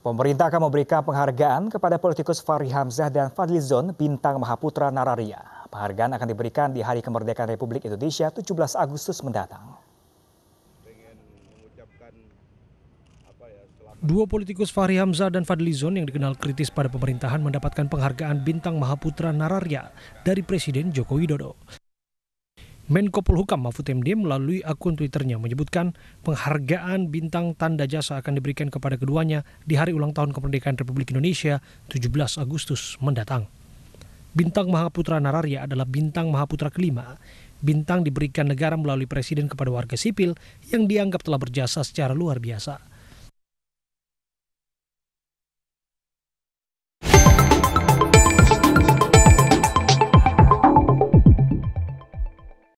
Pemerintah akan memberikan penghargaan kepada politikus Fahri Hamzah dan Fadlizon Bintang Mahaputra Nararia. Penghargaan akan diberikan di Hari Kemerdekaan Republik Indonesia 17 Agustus mendatang. Dua politikus Fahri Hamzah dan Fadlizon yang dikenal kritis pada pemerintahan mendapatkan penghargaan Bintang Mahaputra Nararia dari Presiden Joko Widodo. Menko Polhukam Mahfud MD melalui akun Twitternya menyebutkan penghargaan bintang tanda jasa akan diberikan kepada keduanya di hari ulang tahun kemerdekaan Republik Indonesia 17 Agustus mendatang. Bintang Mahaputra Nararya adalah bintang Mahaputra kelima. Bintang diberikan negara melalui presiden kepada warga sipil yang dianggap telah berjasa secara luar biasa.